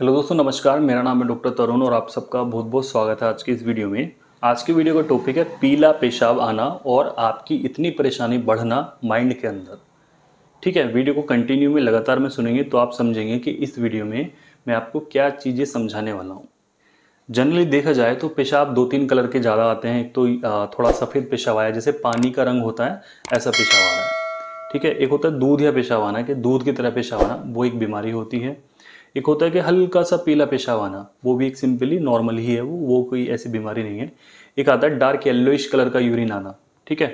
hello दोस्तों नमस्कार मेरा नाम है डॉक्टर तरुण और आप सबका बहुत बहुत स्वागत है आज की इस वीडियो में आज की वीडियो का टॉपिक है पीला पेशाब आना और आपकी इतनी परेशानी बढ़ना माइंड के अंदर ठीक है वीडियो को कंटिन्यू में लगातार में सुनेंगे तो आप समझेंगे कि इस वीडियो में मैं आपको क्या चीज़ें समझाने वाला हूँ जनरली देखा जाए तो पेशाब दो तीन कलर के ज़्यादा आते हैं एक तो थोड़ा सफ़ेद पेशाब आया जैसे पानी का रंग होता है ऐसा पेशाब आना है ठीक है एक होता है दूध या पेशाब आना कि दूध की तरह पेशाब आना वो एक बीमारी होती है एक होता है कि हल्का सा पीला पेशाब आना वो भी एक सिंपली नॉर्मल ही है वो वो कोई ऐसी बीमारी नहीं है एक आता है डार्क येल्लोइश कलर का यूरिन आना ठीक है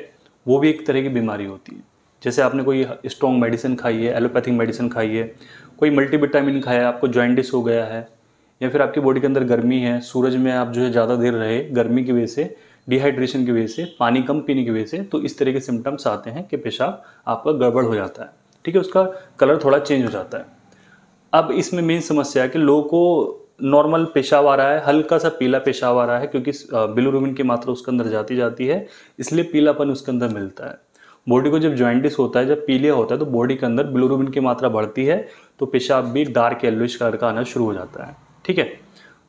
वो भी एक तरह की बीमारी होती है जैसे आपने कोई स्ट्रॉन्ग मेडिसिन खाई है एलोपैथिक मेडिसिन खाई है कोई मल्टीविटामिन खाया है आपको जॉइंटिस हो गया है या फिर आपकी बॉडी के अंदर गर्मी है सूरज में आप जो है ज़्यादा देर रहे गर्मी की वजह से डिहाइड्रेशन की वजह से पानी कम पीने की वजह से तो इस तरह के सिम्टम्स आते हैं कि पेशाब आपका गड़बड़ हो जाता है ठीक है उसका कलर थोड़ा चेंज हो जाता है अब इसमें मेन समस्या है कि लोगों को नॉर्मल पेशाब आ रहा है हल्का सा पीला पेशाब आ रहा है क्योंकि बिलुरुबिन की मात्रा उसके अंदर जाती जाती है इसलिए पीलापन उसके अंदर मिलता है बॉडी को जब ज्वाइंटिस होता है जब पीलिया होता है तो बॉडी के अंदर बिलुरुबिन की मात्रा बढ़ती है तो पेशाब भी डार्क येलोइ कलर का आना शुरू हो जाता है ठीक है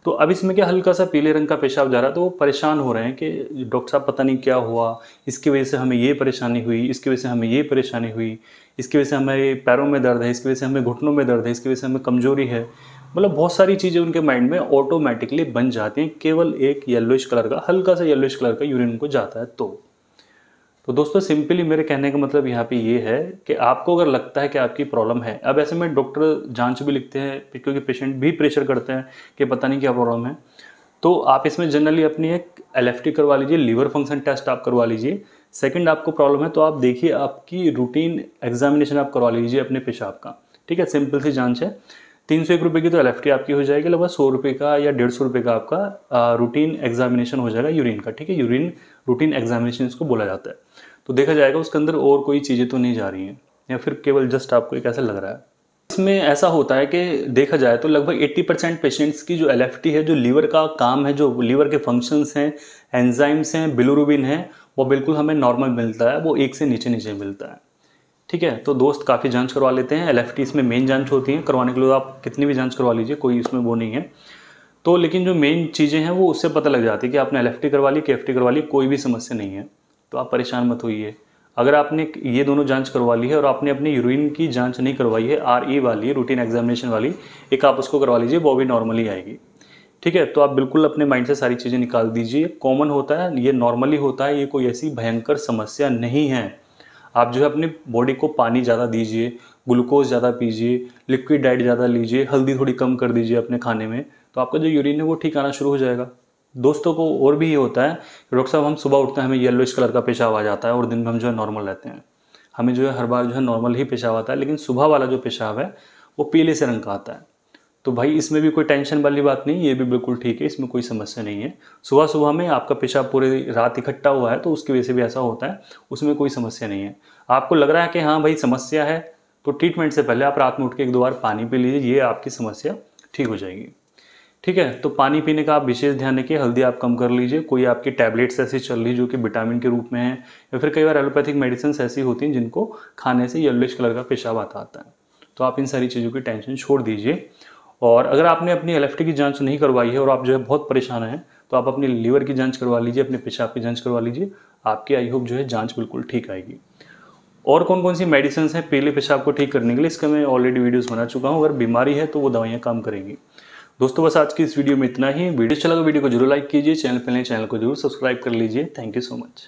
तो अब इसमें क्या हल्का सा पीले रंग का पेशाब जा रहा है तो वो परेशान हो रहे हैं कि डॉक्टर साहब पता नहीं क्या हुआ इसकी वजह से हमें ये परेशानी हुई इसकी वजह से हमें ये परेशानी हुई इसकी वजह से हमारे पैरों में दर्द है इसकी वजह से हमें घुटनों में दर्द है इसकी वजह से हमें कमजोरी है मतलब बहुत सारी चीज़ें उनके माइंड में ऑटोमेटिकली बन जाती हैं केवल एक येलोइश कलर का हल्का सा येलोइश कलर का यूरिन उनको जाता है तो तो दोस्तों सिंपली मेरे कहने का मतलब यहाँ पे ये है कि आपको अगर लगता है कि आपकी प्रॉब्लम है अब ऐसे में डॉक्टर जांच भी लिखते हैं क्योंकि पेशेंट भी प्रेशर करते हैं कि पता नहीं क्या प्रॉब्लम है तो आप इसमें जनरली अपनी एक एल करवा लीजिए लीवर फंक्शन टेस्ट आप करवा लीजिए सेकेंड आपको प्रॉब्लम है तो आप देखिए आपकी रूटीन एग्जामिनेशन आप करवा लीजिए अपने पेशाब का ठीक है सिंपल सी जांच है तीन सौ एक रुपये की तो एल आपकी हो जाएगी लगभग सौ रुपये का या डेढ़ सौ रुपये का आपका रूटीन एग्जामिनेशन हो जाएगा यूरिन का ठीक है यूरिन रूटीन एग्जामिनेशन इसको बोला जाता है तो देखा जाएगा उसके अंदर और कोई चीज़ें तो नहीं जा रही हैं या फिर केवल जस्ट आपको एक ऐसा लग रहा है इसमें ऐसा होता है कि देखा जाए तो लगभग 80 परसेंट पेशेंट्स की जो एल है जो लीवर का काम है जो लीवर के फंक्शंस हैं एंजाइम्स हैं बिलोरूबिन है वो बिल्कुल हमें नॉर्मल मिलता है वो एक से नीचे नीचे मिलता है ठीक है तो दोस्त काफ़ी जांच करवा लेते हैं एल इसमें मेन जांच होती है करवाने के लिए आप कितनी भी जांच करवा लीजिए कोई इसमें वो नहीं है तो लेकिन जो मेन चीज़ें हैं वो उससे पता लग जाती है कि आपने एल करवा ली के करवा ली कोई भी समस्या नहीं है तो आप परेशान मत होइए अगर आपने ये दोनों जांच करवा ली है और आपने अपनी यूरिन की जांच नहीं करवाई है आर ई e वाली रूटीन एग्जामिनेशन वाली एक आप उसको करवा लीजिए वो भी नॉर्मली आएगी ठीक है तो आप बिल्कुल अपने माइंड से सारी चीज़ें निकाल दीजिए कॉमन होता है ये नॉर्मली होता है ये कोई ऐसी भयंकर समस्या नहीं है आप जो है अपने बॉडी को पानी ज़्यादा दीजिए ग्लूकोज ज़्यादा पीजिए लिक्विड डाइट ज़्यादा लीजिए हल्दी थोड़ी कम कर दीजिए अपने खाने में तो आपका जो यूरिन है वो ठीक आना शुरू हो जाएगा दोस्तों को और भी ये होता है डॉक्टर साहब हम सुबह उठते हैं हमें येलोइ कलर का पेशाब आ जाता है और दिन में हम जो है नॉर्मल रहते हैं हमें जो है हर बार जो है नॉर्मल ही पेशाब आता है लेकिन सुबह वाला जो पेशाब है वो पीले से रंग का आता है तो भाई इसमें भी कोई टेंशन वाली बात नहीं ये भी बिल्कुल ठीक है इसमें कोई समस्या नहीं है सुबह सुबह में आपका पेशाब पूरे रात इकट्ठा हुआ है तो उसकी वजह से भी ऐसा होता है उसमें कोई समस्या नहीं है आपको लग रहा है कि हाँ भाई समस्या है तो ट्रीटमेंट से पहले आप रात में उठ के एक दो बार पानी पी लीजिए ये आपकी समस्या ठीक हो जाएगी ठीक है तो पानी पीने का आप विशेष ध्यान रखिए हल्दी आप कम कर लीजिए कोई आपकी टैबलेट्स ऐसी चल रही जो कि विटामिन के रूप में है या फिर कई बार एलोपैथिक मेडिसिन ऐसी होती हैं जिनको खाने से येलोइश कलर का पेशाब आता आता है तो आप इन सारी चीज़ों की टेंशन छोड़ दीजिए और अगर आपने अपनी एल की जांच नहीं करवाई है और आप जो है बहुत परेशान हैं तो आप अपने लीवर की जांच करवा लीजिए अपने पेशाब की जांच करवा लीजिए आपकी आई होप जो है जांच बिल्कुल ठीक आएगी और कौन कौन सी मेडिसिन हैं पहले पेशाब को ठीक करने के लिए इसका मैं ऑलरेडी वीडियोज बना चुका हूँ अगर बीमारी है तो वो दवाइयाँ काम करेंगी दोस्तों बस आज की इस वीडियो में इतना ही वीडियो चला अच्छा लगा वीडियो को जरूर लाइक कीजिए चैनल पर नए चैनल को जरूर सब्सक्राइब कर लीजिए थैंक यू सो मच